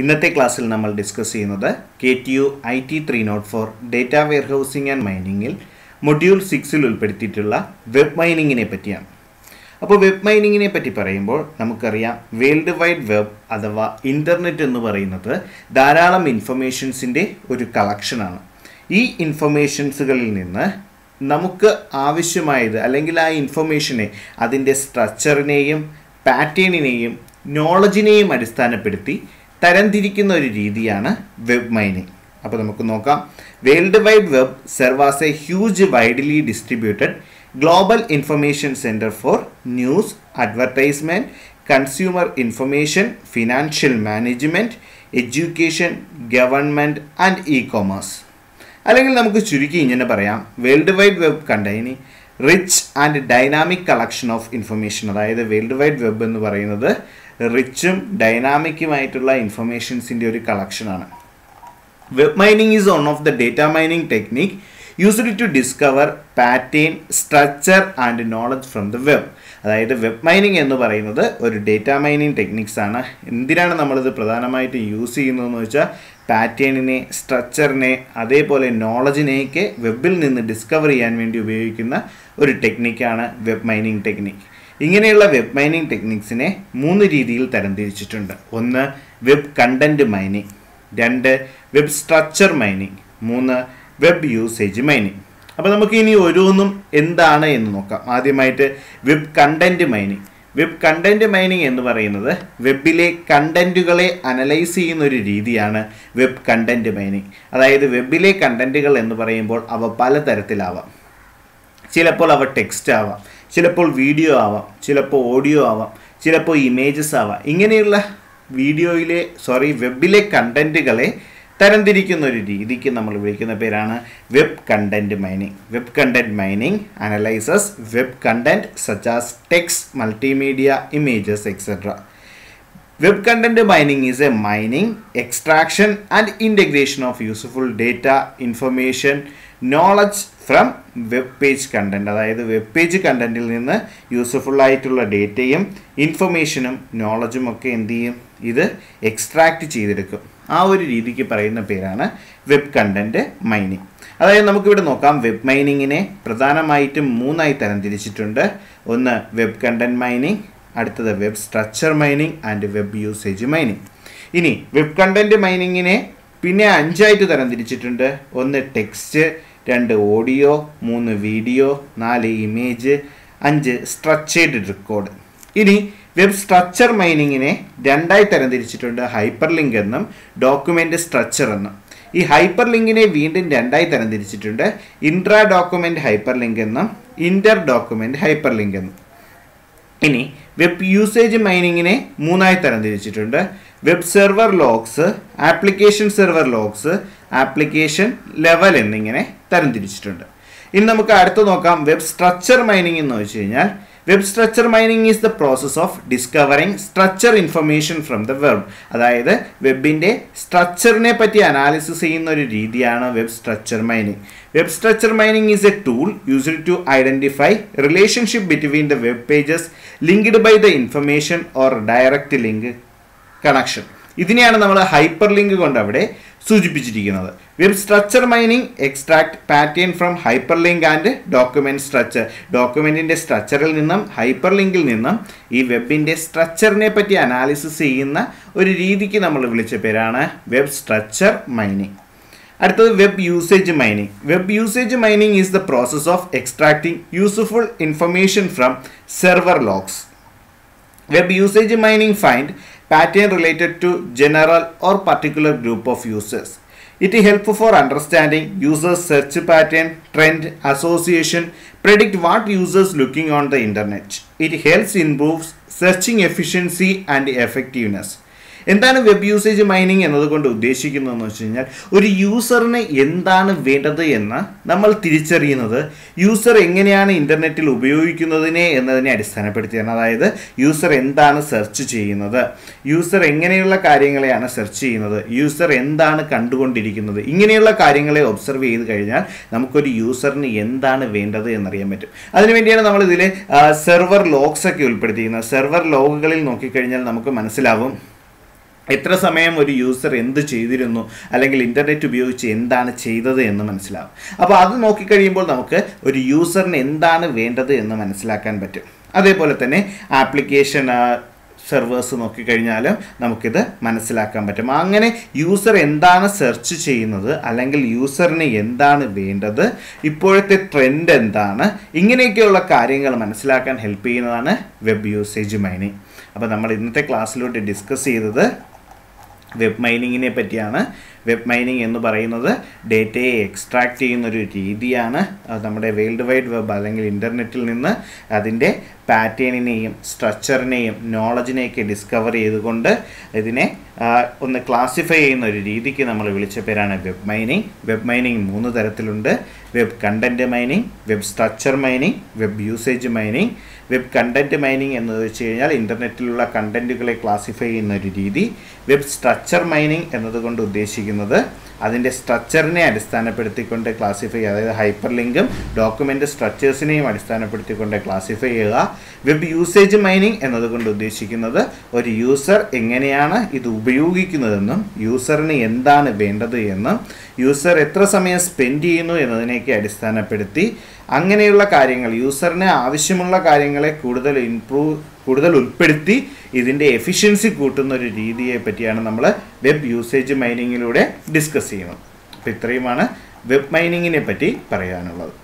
ഇന്നത്തെ ക്ലാസ്സിൽ നമ്മൾ ഡിസ്കസ് ചെയ്യുന്നത് K T U I T three naught four data warehousing and മൈനിങ്ങിൽ മൊഡ്യൂൾ സിക്സിൽ ഉൾപ്പെടുത്തിയിട്ടുള്ള വെബ് മൈനിങ്ങിനെ പറ്റിയാണ് അപ്പോൾ വെബ് മൈനിങ്ങിനെ പറ്റി പറയുമ്പോൾ നമുക്കറിയാം വേൾഡ് വൈഡ് വെബ് അഥവാ ഇൻ്റർനെറ്റ് എന്ന് പറയുന്നത് ധാരാളം ഇൻഫർമേഷൻസിൻ്റെ ഒരു കളക്ഷനാണ് ഈ ഇൻഫർമേഷൻസുകളിൽ നിന്ന് നമുക്ക് ആവശ്യമായത് അല്ലെങ്കിൽ ആ ഇൻഫർമേഷനെ അതിൻ്റെ സ്ട്രക്ചറിനെയും പാറ്റേണിനെയും നോളജിനെയും അടിസ്ഥാനപ്പെടുത്തി തരംതിരിക്കുന്ന ഒരു രീതിയാണ് വെബ് മൈനിങ് അപ്പോൾ നമുക്ക് നോക്കാം world wide web serves a huge widely distributed global information centre for news advertisement consumer information financial management education government and e commerce അല്ലെങ്കിൽ നമുക്ക് ചുരുക്കി ഇങ്ങനെ പറയാം world wide web contains rich and dynamic collection of information അതായത് world wide web എന്ന് പറയുന്നത് റിച്ചും ഡൈനാമിക്കുമായിട്ടുള്ള ഇൻഫർമേഷൻസിൻ്റെ ഒരു കളക്ഷനാണ് web mining is one of the data mining technique used to discover pattern structure and knowledge from the web അതായത് web mining എന്ന് പറയുന്നത് ഒരു ഡേറ്റ മൈനിങ് ആണ് എന്തിനാണ് നമ്മളിത് പ്രധാനമായിട്ട് യൂസ് ചെയ്യുന്നതെന്ന് വെച്ചാൽ പാറ്റേണിനെ സ്ട്രക്ചറിനെ അതേപോലെ നോളജിനെയൊക്കെ വെബിൽ നിന്ന് ഡിസ്കവർ ചെയ്യാൻ വേണ്ടി ഉപയോഗിക്കുന്ന ഒരു ടെക്നിക്കാണ് വെബ് മൈനിങ് ടെക്നിക്ക് ഇങ്ങനെയുള്ള വെബ് മൈനിങ് ടെക്നിക്സിനെ മൂന്ന് രീതിയിൽ തരംതിരിച്ചിട്ടുണ്ട് ഒന്ന് വെബ് കണ്ടന്റ് മൈനിങ് രണ്ട് വെബ് സ്ട്രക്ചർ മൈനിങ് മൂന്ന് വെബ് യൂസേജ് മൈനിങ് അപ്പോൾ നമുക്ക് ഇനി ഓരോന്നും എന്താണ് എന്ന് നോക്കാം ആദ്യമായിട്ട് web content mining web content mining എന്ന് പറയുന്നത് വെബിലെ കണ്ടന്റുകളെ അനലൈസ് ചെയ്യുന്ന ഒരു രീതിയാണ് വെബ് കണ്ടന്റ് മൈനിങ് അതായത് വെബിലെ കണ്ടന്റുകൾ എന്ന് പറയുമ്പോൾ അവ പലതരത്തിലാവാം ചിലപ്പോൾ അവ ടെക്സ്റ്റ് ആവാം ചിലപ്പോൾ വീഡിയോ ആവാം ചിലപ്പോൾ ഓഡിയോ ആവാം ചിലപ്പോൾ ഇമേജസ് ആവാം ഇങ്ങനെയുള്ള വീഡിയോയിലെ സോറി വെബിലെ കണ്ടൻറ്റുകളെ തരംതിരിക്കുന്ന ഒരു രീതിക്ക് നമ്മൾ വിളിക്കുന്ന പേരാണ് web content mining web content mining analyses web content such as text multimedia images etcetera web content mining is a mining extraction and integration of useful data information knowledge from web page content അതായത് web page കണ്ടൻറ്റിൽ നിന്ന് useful ആയിട്ടുള്ള ഡേറ്റയും ഇൻഫർമേഷനും നോളജും ഒക്കെ എന്തു ചെയ്യും ഇത് extract ചെയ്തെടുക്കും ആ ഒരു രീതിക്ക് പറയുന്ന പേരാണ് വെബ് കണ്ടൻറ്റ് മൈനിങ് അതായത് നമുക്കിവിടെ നോക്കാം വെബ് മൈനിങ്ങിനെ പ്രധാനമായിട്ടും മൂന്നായി തരംതിരിച്ചിട്ടുണ്ട് ഒന്ന് വെബ് കണ്ടൻറ് മൈനിങ് അടുത്തത് web structure mining and web usage mining ഇനി വെബ് കണ്ടൻറ്റ് മൈനിങ്ങിനെ പിന്നെ അഞ്ചായിട്ട് തരംതിരിച്ചിട്ടുണ്ട് ഒന്ന് ടെക്സ്റ്റ് രണ്ട് ഓഡിയോ മൂന്ന് വീഡിയോ നാല് ഇമേജ് അഞ്ച് സ്ട്രക്ചേർഡ് റെക്കോർഡ് ഇനി വെബ് സ്ട്രക്ചർ മൈനിങ്ങിനെ രണ്ടായി തരംതിരിച്ചിട്ടുണ്ട് ഹൈപ്പർ ലിങ്ക് എന്നും ഡോക്യുമെൻ്റ് സ്ട്രക്ചർ എന്നും ഈ ഹൈപ്പർ ലിങ്കിനെ വീണ്ടും രണ്ടായി തരംതിരിച്ചിട്ടുണ്ട് ഇൻട്രാ ഡോക്യുമെൻ്റ് ഹൈപ്പർ ലിങ്ക് എന്നും ഇൻ്റർ ഡോക്യുമെൻ്റ് ഹൈപ്പർ ലിങ്ക് എന്നും ഇനി വെബ് യൂസേജ് മൈനിങ്ങിനെ മൂന്നായി തരംതിരിച്ചിട്ടുണ്ട് web server logs application server logs application level എന്നിങ്ങനെ തരംതിരിച്ചിട്ടുണ്ട് ഇനി നമുക്ക് അടുത്ത് നോക്കാം വെബ് സ്ട്രക്ചർ മൈനിങ് എന്ന് വെച്ച് കഴിഞ്ഞാൽ web structure mining is the process of discovering structure information from the web അതായത് വെബിൻ്റെ സ്ട്രക്ചറിനെ പറ്റി അനാലിസിസ് ചെയ്യുന്ന ഒരു രീതിയാണ് web structure mining web structure mining is a tool used to identify relationship between the web pages linked by the information or direct link connection ഇതിനെയാണ് നമ്മൾ hyperlink കൊണ്ട് അവിടെ സൂചിപ്പിച്ചിരിക്കുന്നത് web structure mining extract pattern from hyperlink and document structure ഡോക്യുമെൻറ്റിൻ്റെ സ്ട്രക്ചറിൽ നിന്നും hyper ലിങ്കിൽ നിന്നും ഈ വെബിൻ്റെ സ്ട്രക്ചറിനെ പറ്റി അനാലിസിസ് ചെയ്യുന്ന ഒരു രീതിക്ക് നമ്മൾ വിളിച്ച പേരാണ് വെബ് സ്ട്രക്ചർ മൈനിങ് അടുത്തത് web usage mining web usage mining is the process of extracting useful information from server logs web usage mining find pattern related to general or particular group of users. It is helpful for understanding users search pattern, trend, association, predict what users looking on the internet. It helps improves searching efficiency and effectiveness. എന്താണ് web usage mining എന്നതുകൊണ്ട് ഉദ്ദേശിക്കുന്നതെന്ന് വെച്ച് കഴിഞ്ഞാൽ ഒരു യൂസറിന് എന്താണ് വേണ്ടത് എന്ന് നമ്മൾ തിരിച്ചറിയുന്നത് യൂസർ എങ്ങനെയാണ് ഇൻ്റർനെറ്റിൽ ഉപയോഗിക്കുന്നതിനെ എന്നതിനെ അടിസ്ഥാനപ്പെടുത്തിയാണ് അതായത് യൂസർ എന്താണ് സെർച്ച് ചെയ്യുന്നത് യൂസർ എങ്ങനെയുള്ള കാര്യങ്ങളെയാണ് സെർച്ച് ചെയ്യുന്നത് യൂസർ എന്താണ് കണ്ടുകൊണ്ടിരിക്കുന്നത് ഇങ്ങനെയുള്ള കാര്യങ്ങളെ ഒബ്സർവ് ചെയ്ത് കഴിഞ്ഞാൽ നമുക്കൊരു യൂസറിന് എന്താണ് വേണ്ടത് എന്നറിയാൻ പറ്റും അതിനുവേണ്ടിയാണ് നമ്മളിതിൽ സെർവർ ലോഗ്സ് ഒക്കെ ഉൾപ്പെടുത്തിയിരുന്നത് സെർവർ ലോഗുകളിൽ നോക്കിക്കഴിഞ്ഞാൽ നമുക്ക് മനസ്സിലാവും എത്ര സമയം ഒരു യൂസർ എന്ത് ചെയ്തിരുന്നു അല്ലെങ്കിൽ ഇൻ്റർനെറ്റ് ഉപയോഗിച്ച് എന്താണ് ചെയ്തത് എന്ന് മനസ്സിലാവും അപ്പോൾ അത് നോക്കിക്കഴിയുമ്പോൾ നമുക്ക് ഒരു യൂസറിന് എന്താണ് വേണ്ടത് എന്ന് മനസ്സിലാക്കാൻ പറ്റും അതേപോലെ തന്നെ ആപ്ലിക്കേഷൻ സെർവേഴ്സ് നോക്കിക്കഴിഞ്ഞാൽ നമുക്കിത് മനസ്സിലാക്കാൻ പറ്റും അങ്ങനെ യൂസർ എന്താണ് സെർച്ച് ചെയ്യുന്നത് അല്ലെങ്കിൽ യൂസറിന് എന്താണ് വേണ്ടത് ഇപ്പോഴത്തെ ട്രെൻഡ് എന്താണ് ഇങ്ങനെയൊക്കെയുള്ള കാര്യങ്ങൾ മനസ്സിലാക്കാൻ ഹെൽപ്പ് ചെയ്യുന്നതാണ് വെബ് യൂസേജ് മൈനിങ് അപ്പോൾ നമ്മൾ ഇന്നത്തെ ക്ലാസ്സിലോട്ട് ഡിസ്കസ് ചെയ്തത് വെബ് മൈനിങ്ങിനെ പറ്റിയാണ് വെബ് മൈനിങ് എന്ന് പറയുന്നത് ഡേറ്റയെ എക്സ്ട്രാക്റ്റ് ചെയ്യുന്നൊരു രീതിയാണ് നമ്മുടെ വേൾഡ് വൈഡ് വെബ് അല്ലെങ്കിൽ ഇൻ്റർനെറ്റിൽ നിന്ന് അതിൻ്റെ പാറ്റേണിനെയും സ്ട്രക്ചറിനെയും നോളജിനെയൊക്കെ ഡിസ്കവർ ചെയ്തുകൊണ്ട് ഇതിനെ ഒന്ന് ക്ലാസിഫൈ ചെയ്യുന്ന ഒരു രീതിക്ക് നമ്മൾ വിളിച്ച പേരാണ് വെബ് മൈനിങ് വെബ് മൈനിങ് മൂന്ന് തരത്തിലുണ്ട് web content mining web structure mining web usage mining web content mining എന്ന് വെച്ച് കഴിഞ്ഞാൽ ഇൻ്റർനെറ്റിലുള്ള കണ്ടൻറ്റുകളെ ക്ലാസിഫൈ ചെയ്യുന്ന ഒരു രീതി വെബ് സ്ട്രക്ചർ മൈനിങ് എന്നതുകൊണ്ട് ഉദ്ദേശിക്കുന്നത് ചെയ്തിരിക്കുന്നത് അതിൻ്റെ സ്ട്രക്ചറിനെ അടിസ്ഥാനപ്പെടുത്തിക്കൊണ്ട് ക്ലാസിഫൈ അതായത് ഹൈപ്പർ ലിങ്കും ഡോക്യുമെൻ്റ് സ്ട്രക്ചേഴ്സിനെയും അടിസ്ഥാനപ്പെടുത്തിക്കൊണ്ട് ക്ലാസിഫൈ ചെയ്യുക വെബ് യൂസേജ് മൈനിങ് എന്നതുകൊണ്ട് ഉദ്ദേശിക്കുന്നത് ഒരു യൂസർ എങ്ങനെയാണ് ഇത് ഉപയോഗിക്കുന്നതെന്നും യൂസറിന് എന്താണ് വേണ്ടത് എന്നും യൂസർ എത്ര സമയം സ്പെൻഡ് ചെയ്യുന്നു എന്നതിനെയൊക്കെ അടിസ്ഥാനപ്പെടുത്തി അങ്ങനെയുള്ള കാര്യങ്ങൾ യൂസറിന് ആവശ്യമുള്ള കാര്യങ്ങളെ കൂടുതൽ ഇംപ്രൂവ് കൂടുതൽ ഉൾപ്പെടുത്തി ഇതിൻ്റെ എഫിഷ്യൻസി കൂട്ടുന്ന ഒരു രീതിയെ പറ്റിയാണ് നമ്മൾ വെബ് യൂസേജ് മൈനിങ്ങിലൂടെ ഡിസ്കസ് ചെയ്യുന്നത് അപ്പോൾ ഇത്രയുമാണ് വെബ് മൈനിങ്ങിനെ പറ്റി പറയാനുള്ളത്